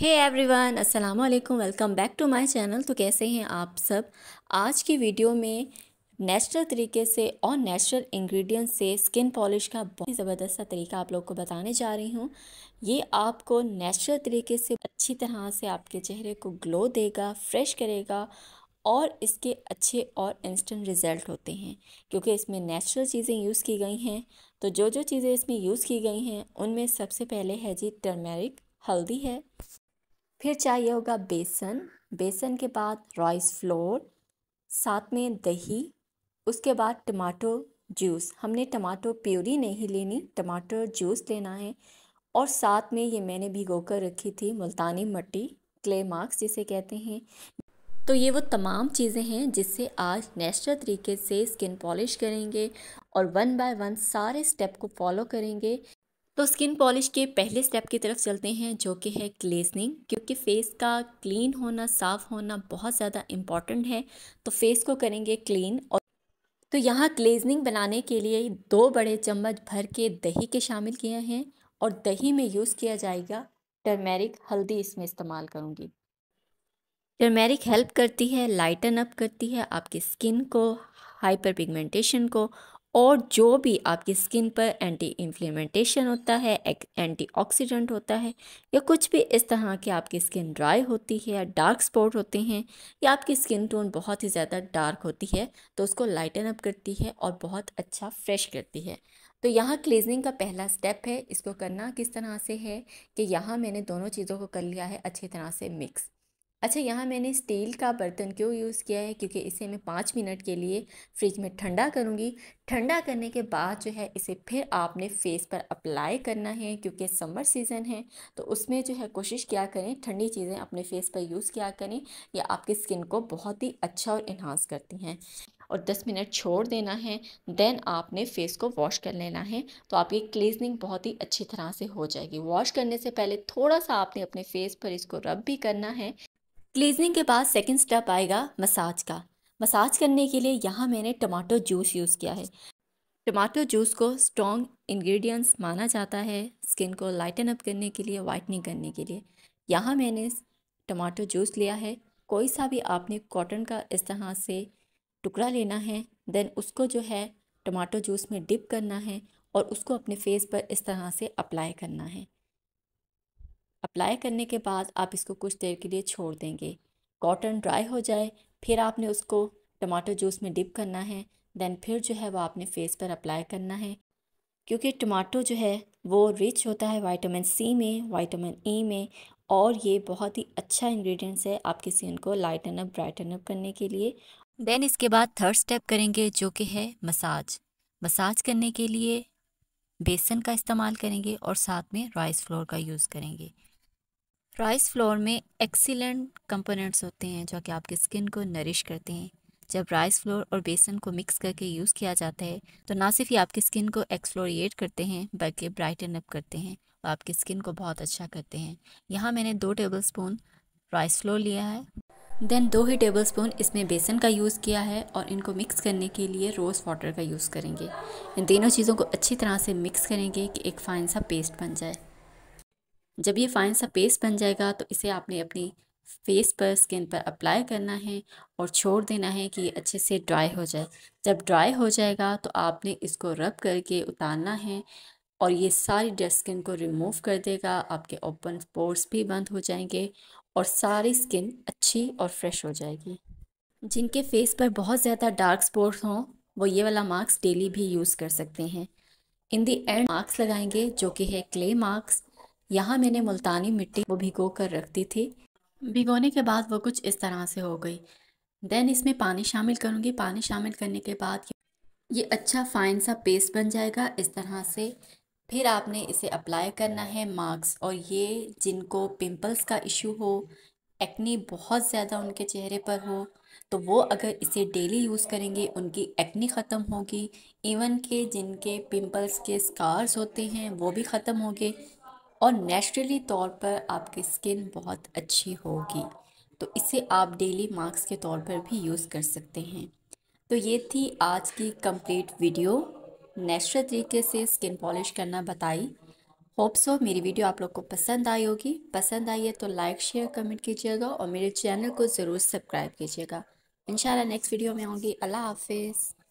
हे everyone अस्सलाम वालेकुम welcome back to my channel तो कैसे हैं आप सब आज की वीडियो में नेचुरल तरीके से और नेचुरल इंग्रेडिएंट से स्किन पॉलिश का बहुत ही ज़बरदस्त सा तरीका आप लोग को बताने जा रही हूँ ये आपको नेचुरल तरीके से अच्छी तरह से आपके चेहरे को ग्लो देगा फ्रेश करेगा और इसके अच्छे और इंस्टेंट रिज़ल्ट होते हैं क्योंकि इसमें नेचुरल चीज़ें यूज़ की गई हैं तो जो जो चीज़ें इसमें यूज़ की गई हैं उनमें सबसे पहले है जी टर्मेरिक हल्दी है फिर चाहिए होगा बेसन बेसन के बाद राइस फ्लोर साथ में दही उसके बाद टमाटो जूस हमने टमाटो प्योरी नहीं लेनी टमाटो जूस लेना है और साथ में ये मैंने भिगो कर रखी थी मुल्तानी मट्टी क्ले मार्क्स जिसे कहते हैं तो ये वो तमाम चीज़ें हैं जिससे आज नेचुरल तरीके से स्किन पॉलिश करेंगे और वन बाय वन सारे स्टेप को फॉलो करेंगे तो स्किन पॉलिश के पहले स्टेप की तरफ चलते हैं जो कि है क्लेजनिंग क्योंकि फेस का क्लीन होना साफ़ होना बहुत ज़्यादा इम्पॉर्टेंट है तो फेस को करेंगे क्लीन और तो यहाँ क्लेजनिंग बनाने के लिए दो बड़े चम्मच भर के दही के शामिल किए हैं और दही में यूज़ किया जाएगा टर्मेरिक हल्दी इसमें इस्तेमाल करूँगी टर्मेरिक हेल्प करती है लाइटन अप करती है आपकी स्किन को हाइपर पिगमेंटेशन को और जो भी आपकी स्किन पर एंटी इन्फ्लेमेंटेशन होता है एक एंटीऑक्सीडेंट होता है या कुछ भी इस तरह के आपकी स्किन ड्राई होती है या डार्क स्पॉट होते हैं या आपकी स्किन टोन बहुत ही ज़्यादा डार्क होती है तो उसको लाइटन अप करती है और बहुत अच्छा फ्रेश करती है तो यहाँ क्लीजिंग का पहला स्टेप है इसको करना किस तरह से है कि यहाँ मैंने दोनों चीज़ों को कर लिया है अच्छी तरह से मिक्स अच्छा यहाँ मैंने स्टील का बर्तन क्यों यूज़ किया है क्योंकि इसे मैं पाँच मिनट के लिए फ्रिज में ठंडा करूँगी ठंडा करने के बाद जो है इसे फिर आपने फेस पर अप्लाई करना है क्योंकि समर सीज़न है तो उसमें जो है कोशिश किया करें ठंडी चीज़ें अपने फेस पर यूज़ किया करें यह आपकी स्किन को बहुत ही अच्छा और इन्हांस करती हैं और 10 मिनट छोड़ देना है देन आपने फेस को वॉश कर लेना है तो आपकी क्लीजनिंग बहुत ही अच्छी तरह से हो जाएगी वॉश करने से पहले थोड़ा सा आपने अपने फेस पर इसको रब भी करना है क्लीजनिंग के बाद सेकेंड स्टेप आएगा मसाज का मसाज करने के लिए यहाँ मैंने टमाटो जूस यूज़ किया है टमाटो जूस को स्ट्रॉन्ग इंग्रेडिएंट्स माना जाता है स्किन को लाइटन अप करने के लिए वाइटनिंग करने के लिए यहाँ मैंने टमाटो जूस लिया है कोई सा भी आपने कॉटन का इस तरह से टुकड़ा लेना है देन उसको जो है टमाटो जूस में डिप करना है और उसको अपने फेस पर इस तरह से अप्लाई करना है अप्लाई करने के बाद आप इसको कुछ देर के लिए छोड़ देंगे कॉटन ड्राई हो जाए फिर आपने उसको टमाटो जूस में डिप करना है देन फिर जो है वो आपने फेस पर अप्लाई करना है क्योंकि टमाटो जो है वो रिच होता है वाइटामिन सी में वाइटामिन ई e में और ये बहुत ही अच्छा इंग्रेडिएंट्स है आपके स्किन को लाइटन अप ब्राइटन अप करने के लिए देन इसके बाद थर्ड स्टेप करेंगे जो कि है मसाज मसाज करने के लिए बेसन का इस्तेमाल करेंगे और साथ में राइस फ्लोर का यूज़ करेंगे राइस फ्लोर में एक्सीलेंट कंपोनेंट्स होते हैं जो कि आपकी स्किन को नरिश करते हैं जब राइस फ्लोर और बेसन को मिक्स करके यूज़ किया जाता है तो ना सिर्फ ये आपकी स्किन को एक्सफ्लोरिएट करते हैं बल्कि ब्राइटन अप करते हैं और आपकी स्किन को बहुत अच्छा करते हैं यहाँ मैंने दो टेबल स्पून राइस फ्लोर लिया है देन दो ही टेबल स्पून इसमें बेसन का यूज़ किया है और इनको मिक्स करने के लिए रोज़ वाटर का यूज़ करेंगे इन तीनों चीज़ों को अच्छी तरह से मिक्स करेंगे कि एक फ़ाइन सा पेस्ट बन जाए जब ये फाइन सा पेस्ट बन जाएगा तो इसे आपने अपनी फेस पर स्किन पर अप्लाई करना है और छोड़ देना है कि अच्छे से ड्राई हो जाए जब ड्राई हो जाएगा तो आपने इसको रब करके उतारना है और ये सारी डेड स्किन को रिमूव कर देगा आपके ओपन पोर्स भी बंद हो जाएंगे और सारी स्किन अच्छी और फ्रेश हो जाएगी जिनके फेस पर बहुत ज़्यादा डार्क स्पॉट्स हों वो ये वाला मास्क डेली भी यूज़ कर सकते हैं इन दी एंड मार्क्स लगाएंगे जो कि है क्ले मार्क्स यहाँ मैंने मुल्तानी मिट्टी वो भिगो कर रख दी थी भिगोने के बाद वो कुछ इस तरह से हो गई देन इसमें पानी शामिल करूँगी पानी शामिल करने के बाद ये अच्छा फाइन सा पेस्ट बन जाएगा इस तरह से फिर आपने इसे अप्लाई करना है मार्क्स और ये जिनको पिंपल्स का इशू हो एक्नी बहुत ज़्यादा उनके चेहरे पर हो तो वो अगर इसे डेली यूज़ करेंगे उनकी एक्नी ख़त्म होगी इवन के जिनके पिंपल्स के स्कार्स होते हैं वो भी ख़त्म होंगे और नेचुरली तौर पर आपकी स्किन बहुत अच्छी होगी तो इसे आप डेली मास्क के तौर पर भी यूज़ कर सकते हैं तो ये थी आज की कंप्लीट वीडियो नेचुरल तरीके से स्किन पॉलिश करना बताई होप सो मेरी वीडियो आप लोग को पसंद आई होगी पसंद आई है तो लाइक शेयर कमेंट कीजिएगा और मेरे चैनल को ज़रूर सब्सक्राइब कीजिएगा इंशाल्लाह नेक्स्ट वीडियो में होंगी अल्लाह हाफिज़